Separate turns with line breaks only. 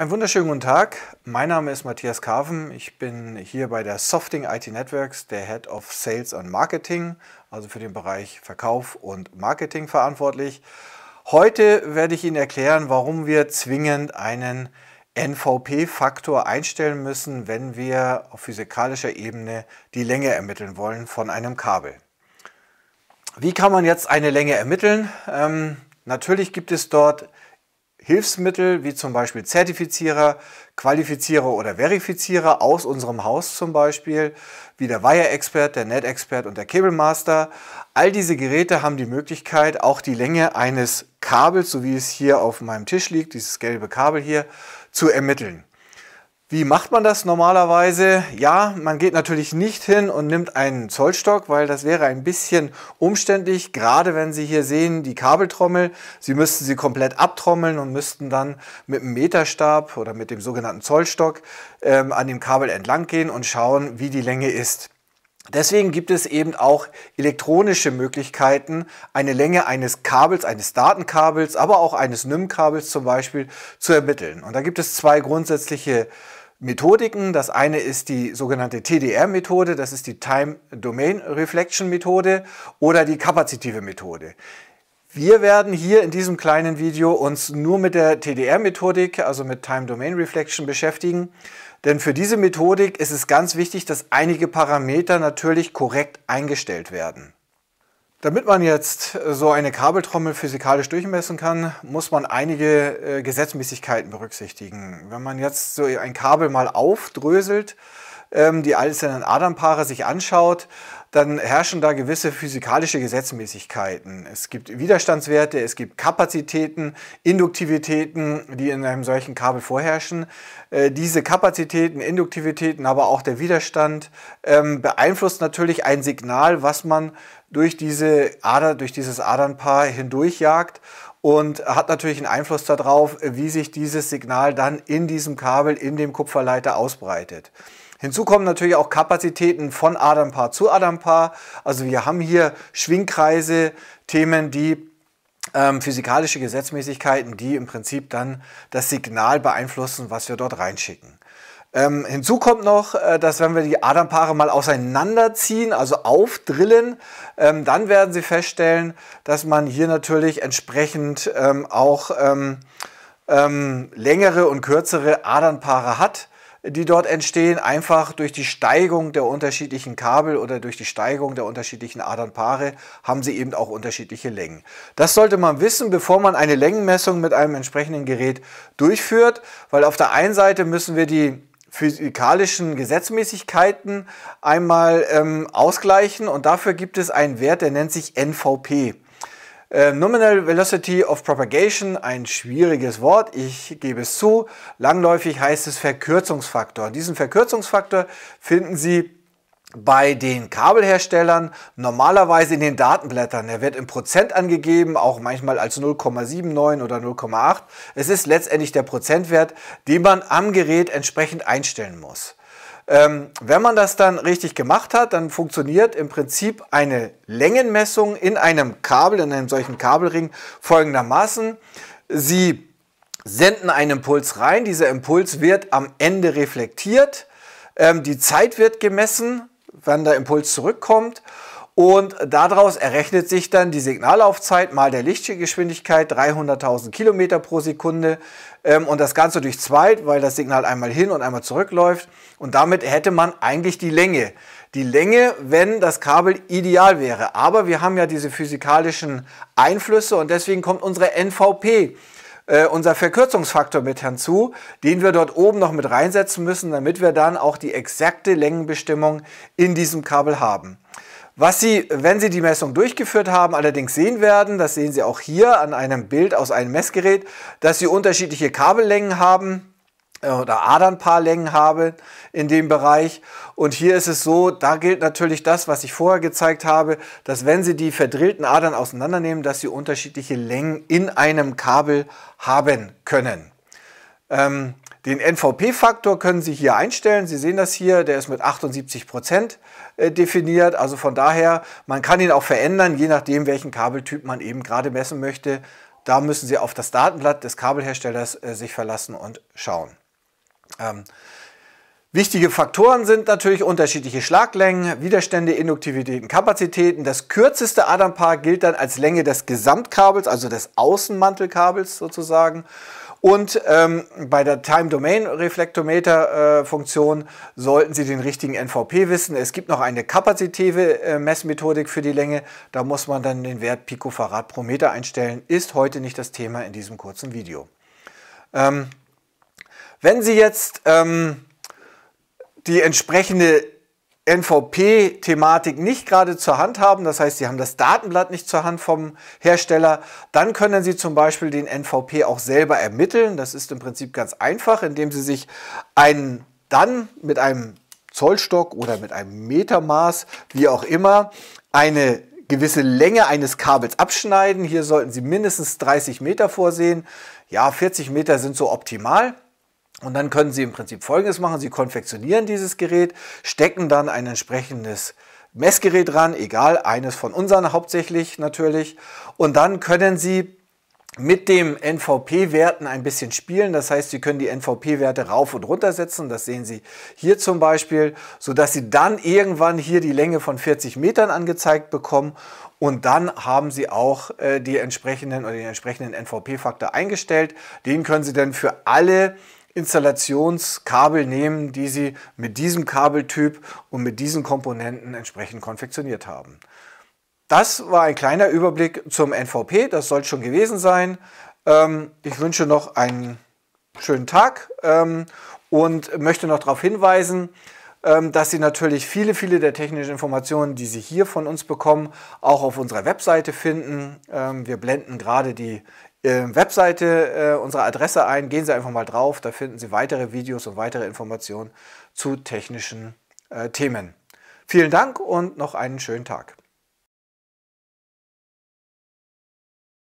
Einen wunderschönen guten Tag. Mein Name ist Matthias Karven. Ich bin hier bei der Softing IT Networks, der Head of Sales and Marketing, also für den Bereich Verkauf und Marketing verantwortlich. Heute werde ich Ihnen erklären, warum wir zwingend einen NVP-Faktor einstellen müssen, wenn wir auf physikalischer Ebene die Länge ermitteln wollen von einem Kabel. Wie kann man jetzt eine Länge ermitteln? Ähm, natürlich gibt es dort Hilfsmittel wie zum Beispiel Zertifizierer, Qualifizierer oder Verifizierer aus unserem Haus zum Beispiel, wie der Wire-Expert, der Net-Expert und der Cable-Master. All diese Geräte haben die Möglichkeit, auch die Länge eines Kabels, so wie es hier auf meinem Tisch liegt, dieses gelbe Kabel hier, zu ermitteln. Wie macht man das normalerweise? Ja, man geht natürlich nicht hin und nimmt einen Zollstock, weil das wäre ein bisschen umständlich, gerade wenn Sie hier sehen, die Kabeltrommel. Sie müssten sie komplett abtrommeln und müssten dann mit dem Meterstab oder mit dem sogenannten Zollstock ähm, an dem Kabel entlang gehen und schauen, wie die Länge ist. Deswegen gibt es eben auch elektronische Möglichkeiten, eine Länge eines Kabels, eines Datenkabels, aber auch eines NIM-Kabels zum Beispiel zu ermitteln. Und da gibt es zwei grundsätzliche Methodiken. Das eine ist die sogenannte TDR-Methode, das ist die Time Domain Reflection Methode oder die kapazitive Methode. Wir werden hier in diesem kleinen Video uns nur mit der TDR-Methodik, also mit Time Domain Reflection beschäftigen. Denn für diese Methodik ist es ganz wichtig, dass einige Parameter natürlich korrekt eingestellt werden. Damit man jetzt äh, so eine Kabeltrommel physikalisch durchmessen kann, muss man einige äh, Gesetzmäßigkeiten berücksichtigen. Wenn man jetzt so ein Kabel mal aufdröselt, ähm, die einzelnen Adernpaare sich anschaut, dann herrschen da gewisse physikalische Gesetzmäßigkeiten. Es gibt Widerstandswerte, es gibt Kapazitäten, Induktivitäten, die in einem solchen Kabel vorherrschen. Äh, diese Kapazitäten, Induktivitäten, aber auch der Widerstand ähm, beeinflusst natürlich ein Signal, was man durch, diese Ader, durch dieses Adernpaar hindurchjagt und hat natürlich einen Einfluss darauf, wie sich dieses Signal dann in diesem Kabel, in dem Kupferleiter ausbreitet. Hinzu kommen natürlich auch Kapazitäten von Adampaar zu Adampaar. Also wir haben hier Schwingkreise, Themen, die ähm, physikalische Gesetzmäßigkeiten, die im Prinzip dann das Signal beeinflussen, was wir dort reinschicken. Ähm, hinzu kommt noch, äh, dass wenn wir die Adampaare mal auseinanderziehen, also aufdrillen, ähm, dann werden Sie feststellen, dass man hier natürlich entsprechend ähm, auch ähm, ähm, längere und kürzere Adernpaare hat die dort entstehen, einfach durch die Steigung der unterschiedlichen Kabel oder durch die Steigung der unterschiedlichen Adernpaare haben sie eben auch unterschiedliche Längen. Das sollte man wissen, bevor man eine Längenmessung mit einem entsprechenden Gerät durchführt, weil auf der einen Seite müssen wir die physikalischen Gesetzmäßigkeiten einmal ähm, ausgleichen und dafür gibt es einen Wert, der nennt sich NVP. Äh, nominal Velocity of Propagation, ein schwieriges Wort, ich gebe es zu. Langläufig heißt es Verkürzungsfaktor. Diesen Verkürzungsfaktor finden Sie bei den Kabelherstellern normalerweise in den Datenblättern. Er wird im Prozent angegeben, auch manchmal als 0,79 oder 0,8. Es ist letztendlich der Prozentwert, den man am Gerät entsprechend einstellen muss. Ähm, wenn man das dann richtig gemacht hat, dann funktioniert im Prinzip eine Längenmessung in einem Kabel, in einem solchen Kabelring folgendermaßen. Sie senden einen Impuls rein, dieser Impuls wird am Ende reflektiert, ähm, die Zeit wird gemessen, wann der Impuls zurückkommt und daraus errechnet sich dann die Signallaufzeit mal der Lichtgeschwindigkeit 300.000 Kilometer pro Sekunde ähm, und das Ganze durch zwei, weil das Signal einmal hin und einmal zurückläuft. Und damit hätte man eigentlich die Länge. Die Länge, wenn das Kabel ideal wäre. Aber wir haben ja diese physikalischen Einflüsse und deswegen kommt unsere NVP äh, unser Verkürzungsfaktor mit hinzu, den wir dort oben noch mit reinsetzen müssen, damit wir dann auch die exakte Längenbestimmung in diesem Kabel haben. Was Sie, wenn Sie die Messung durchgeführt haben, allerdings sehen werden, das sehen Sie auch hier an einem Bild aus einem Messgerät, dass Sie unterschiedliche Kabellängen haben äh, oder Adernpaarlängen haben in dem Bereich. Und hier ist es so, da gilt natürlich das, was ich vorher gezeigt habe, dass wenn Sie die verdrillten Adern auseinandernehmen, dass Sie unterschiedliche Längen in einem Kabel haben können. Ähm, den NVP-Faktor können Sie hier einstellen. Sie sehen das hier, der ist mit 78 Prozent äh, definiert. Also von daher, man kann ihn auch verändern, je nachdem, welchen Kabeltyp man eben gerade messen möchte. Da müssen Sie auf das Datenblatt des Kabelherstellers äh, sich verlassen und schauen. Ähm, Wichtige Faktoren sind natürlich unterschiedliche Schlaglängen, Widerstände, Induktivitäten, Kapazitäten. Das kürzeste Adampaar gilt dann als Länge des Gesamtkabels, also des Außenmantelkabels sozusagen. Und ähm, bei der Time-Domain-Reflektometer-Funktion äh, sollten Sie den richtigen NVP wissen. Es gibt noch eine kapazitive äh, Messmethodik für die Länge. Da muss man dann den Wert Picofarad pro Meter einstellen. Ist heute nicht das Thema in diesem kurzen Video. Ähm, wenn Sie jetzt... Ähm, die entsprechende NVP-Thematik nicht gerade zur Hand haben, das heißt, Sie haben das Datenblatt nicht zur Hand vom Hersteller, dann können Sie zum Beispiel den NVP auch selber ermitteln. Das ist im Prinzip ganz einfach, indem Sie sich einen dann mit einem Zollstock oder mit einem Metermaß, wie auch immer, eine gewisse Länge eines Kabels abschneiden. Hier sollten Sie mindestens 30 Meter vorsehen. Ja, 40 Meter sind so optimal. Und dann können Sie im Prinzip Folgendes machen. Sie konfektionieren dieses Gerät, stecken dann ein entsprechendes Messgerät ran, egal, eines von unseren hauptsächlich natürlich. Und dann können Sie mit dem NVP-Werten ein bisschen spielen. Das heißt, Sie können die NVP-Werte rauf und runter setzen. Das sehen Sie hier zum Beispiel, sodass Sie dann irgendwann hier die Länge von 40 Metern angezeigt bekommen. Und dann haben Sie auch äh, die entsprechenden oder den entsprechenden NVP-Faktor eingestellt. Den können Sie dann für alle Installationskabel nehmen, die Sie mit diesem Kabeltyp und mit diesen Komponenten entsprechend konfektioniert haben. Das war ein kleiner Überblick zum NVP, das soll schon gewesen sein. Ähm, ich wünsche noch einen schönen Tag ähm, und möchte noch darauf hinweisen, ähm, dass Sie natürlich viele, viele der technischen Informationen, die Sie hier von uns bekommen, auch auf unserer Webseite finden. wir blenden gerade die ähm, Webseite äh, unsere Adresse ein, gehen Sie einfach mal drauf, da finden Sie weitere Videos und weitere Informationen zu technischen äh, Themen. Vielen Dank und noch einen schönen Tag.